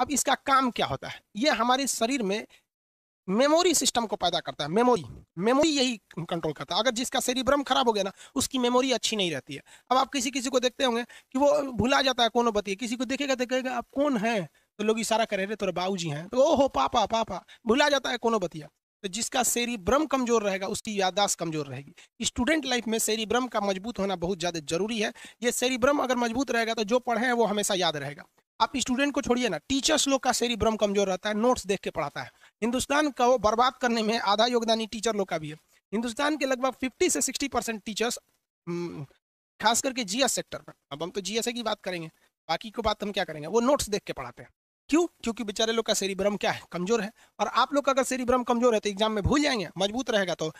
अब इसका काम क्या होता है ये हमारे शरीर में मेमोरी सिस्टम को पैदा करता है मेमोरी मेमोरी यही कंट्रोल करता है अगर जिसका सेरिब्रम खराब हो गया ना उसकी मेमोरी अच्छी नहीं रहती है अब आप किसी किसी को देखते होंगे कि वो भुला जाता है कौन बतिए किसी को देखेगा देखेगा आप कौन है तो लोग इशारा करे रहे तेरे बाबू जी हैं तो ओहो पापा पापा भुला जाता है कौन बतिया तो जिसका शेरी भ्रम कमजोर रहेगा उसकी याददाश्त कमजोर रहेगी स्टूडेंट लाइफ में सेरिब्रम का मजबूत होना बहुत ज़्यादा जरूरी है ये सेरिब्रम अगर मजबूत रहेगा तो जो पढ़े हैं वो हमेशा याद रहेगा आप स्टूडेंट को छोड़िए ना टीचर्स लोग का शेरी भ्रम कमजोर रहता है नोट्स देख के पढ़ाता है हिंदुस्तान को बर्बाद करने में आधा योगदानी टीचर लोग का भी है हिंदुस्तान के लगभग फिफ्टी से सिक्सटी परसेंट टीचर्स हम्म, खास करके जीएस सेक्टर में अब हम तो जीएस की बात करेंगे बाकी को बात हम क्या करेंगे वो नोट्स देख के पढ़ाते हैं क्यों क्योंकि बेचारे लोग का शेरी भ्रम क्या है कमजोर है और आप लोग का अगर शेरी भ्रम कमजोर है तो एग्जाम में भूल जाएंगे मजबूत रहेगा तो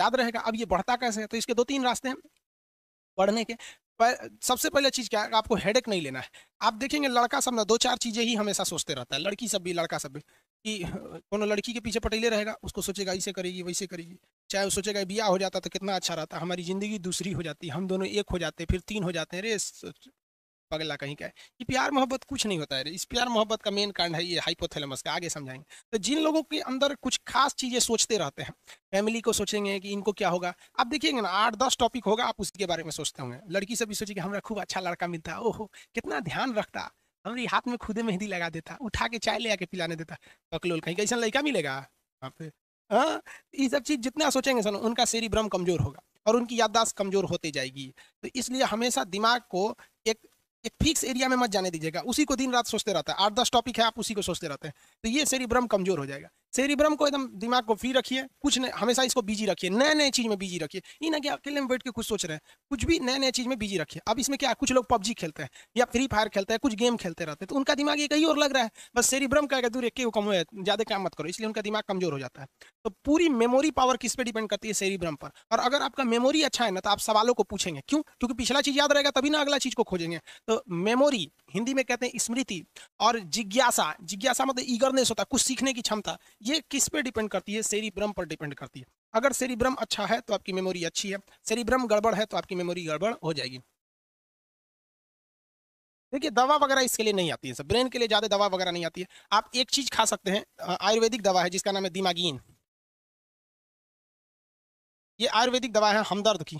याद रहेगा अब ये बढ़ता कैसे है तो इसके दो तीन रास्ते हैं पढ़ने के सबसे पहले चीज़ क्या है आपको हेडेक नहीं लेना है आप देखेंगे लड़का सब ना दो चार चीज़ें ही हमेशा सोचते रहता है लड़की सब भी लड़का सब भी कि कोनो हाँ, लड़की के पीछे पटेले रहेगा उसको सोचेगा इसे करेगी वैसे करेगी चाहे वो सोचेगा ब्याह हो जाता तो कितना अच्छा रहता हमारी ज़िंदगी दूसरी हो जाती हम दोनों एक हो जाते फिर तीन हो जाते हैं अरे पगला कहीं का है कि प्यार मोहब्बत कुछ नहीं होता है इस प्यार मोहब्बत का मेन कारण है ये हाइपोथैलेमस का आगे समझाएंगे तो जिन लोगों के अंदर कुछ खास चीज़ें सोचते रहते हैं फैमिली को सोचेंगे कि इनको क्या होगा आप देखिएगा ना आठ दस टॉपिक होगा आप उसके बारे में सोचते होंगे लड़की सभी सोचे हमारा खूब अच्छा लड़का मिलता है ओहो कितना ध्यान रखता हमारे हाथ में खुदे मेहंदी लगा देता उठा के चाय ले आके पिलाने देता पकलोल कहीं कैसा लड़का मिलेगा आप हाँ ये सब चीज़ जितना सोचेंगे सर उनका सेरिब्रम कमज़ोर होगा और उनकी याददाश्त कमज़ोर होती जाएगी तो इसलिए हमेशा दिमाग को एक एक फिक्स एरिया में मत जाने दीजिएगा उसी को दिन रात सोचते रहता है आठ दस टॉपिक है आप उसी को सोचते रहते हैं तो ये शरीर भ्रम कमजोर हो जाएगा सेरिब्रम को एकदम दिमाग को फ्री रखिए कुछ नहीं हमेशा इसको बिजी रखिए नए नए चीज में बिजी रखिए ये ना कि अकेले में बैठ के कुछ सोच रहे हैं कुछ भी नए नए चीज में बिजी रखिए अब इसमें क्या कुछ लोग पबजी खेलते हैं या फ्री फायर खेलते हैं कुछ गेम खेलते रहते हैं तो उनका दिमाग ये कहीं और लग रहा है बस सेरिब्रम का दूर एक कम है ज्यादा काम मत करो इसलिए उनका दिमाग कमजोर हो जाता है तो पूरी मेमोरी पावर किस पर डिपेंड करती है सेरिब्रम पर और अगर आपका मेमोरी अच्छा है ना तो आप सवालों को पूछेंगे क्यों क्योंकि पिछला चीज याद रहेगा तभी ना अगला चीज को खोजेंगे तो मेमोरी हिंदी में कहते हैं स्मृति और जिज्ञासा जिज्ञासा मतलब ईगरनेस होता है कुछ सीखने की क्षमता ये किस पे डिपेंड करती है ब्रह्म पर डिपेंड करती है अगर ब्रह्म अच्छा है तो आपकी मेमोरी अच्छी है ब्रह्म गड़बड़ है तो आपकी मेमोरी गड़बड़ हो जाएगी देखिए दवा वगैरह इसके लिए नहीं आती है सब ब्रेन के लिए ज़्यादा दवा वगैरह नहीं आती है आप एक चीज़ खा सकते हैं आयुर्वेदिक दवा है जिसका नाम है दिमागीन ये आयुर्वेदिक दवा है हमदर्द की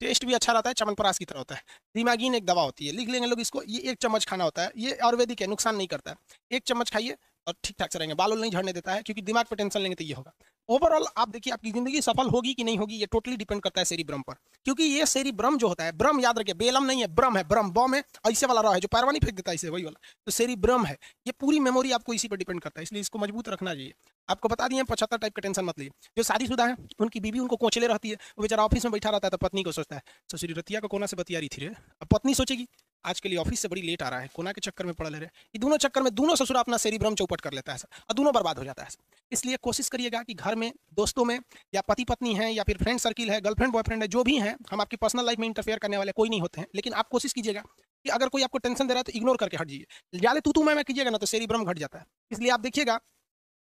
टेस्ट भी अच्छा रहता है चमनपरास की तरह होता है रिमागिन एक दवा होती है लिख लेंगे लोग इसको ये एक चम्मच खाना होता है ये आयुर्वेदिक है नुकसान नहीं करता है एक चम्मच खाइए और ठीक ठाक से रहेंगे बालों नहीं झड़ने देता है क्योंकि दिमाग पर टेंशन लेंगे तो ये होगा ओवरऑल आप देखिए आपकी जिंदगी सफल होगी कि नहीं होगी ये टोटली डिपेंड करता है शेरी ब्रह्म पर क्योंकि ये शेरी ब्रह्म जो होता है ब्रह्म याद रखिए बेलम नहीं है ब्रह्म है ब्रह्म बॉम है ऐसे वाला रहा है जो पैरवानी फेंक देता है इसे वही वाला तो शेरी ब्रह्म है ये पूरी मेमोरी आपको इसी पर डिपेंड करता है इसलिए इसको मजबूत रखना चाहिए आपको बता दिए पचहत्तर टाइप का टेंशन मत लिए जो शादीशुदा है उनकी बीबी उनको कोचले रहती है वो बेचारा ऑफिस में बैठा रहता है तो पत्नी को सोचता है तो श्री रतिया को कोना से बतिया रही थी रे अब पत्नी सोचेगी आज के लिए ऑफिस से बड़ी लेट आ रहा है कोना के चक्कर में पड़ा ले रहे हैं ये दोनों चक्कर में दोनों ससुर अपना शरीर भ्रम चौपट कर लेता है सर और दोनों बर्बाद हो जाता है सर इसलिए कोशिश करिएगा कि घर में दोस्तों में या पति पत्नी है या फिर फ्रेंड सर्किल है गर्लफ्रेंड बॉयफ्रेंड है जो भी हैं हम आपकी पर्सनल लाइफ में इंटरफेयर करने वाले कोई नहीं होते हैं लेकिन आप कोशिश कीजिएगा कि अगर कोई आपको टेंशन दे रहा है तो इग्नोर करके हट जाइए ज्यादा तू तू मैं मैं कीजिएगा ना तो शरीर भ्रम घट जाता है इसलिए आप देखिएगा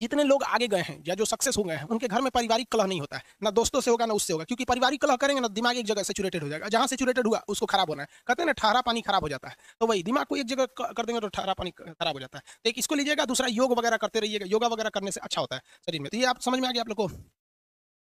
जितने लोग आगे गए हैं या जो सक्सेस हो गए हैं उनके घर में पारिवारिक कलह नहीं होता है ना दोस्तों से होगा ना उससे होगा क्योंकि पारिवारिक कलह करेंगे ना दिमाग एक जगह सेचुरेटेड हो जाएगा जहाँ सेचुरेटेड हुआ उसको खराब होना है कहते हैं ना ठहरा पानी खराब हो जाता है तो वही दिमाग को एक जगह कर देंगे तो ठहरा पानी खराब हो जाता है तो एक इसको लीजिएगा दूसरा योग वगैरह करते रहिएगा योगा वगैरह करने से अच्छा होता है शरीर में तो ये आप समझ में आ गया आप लोग को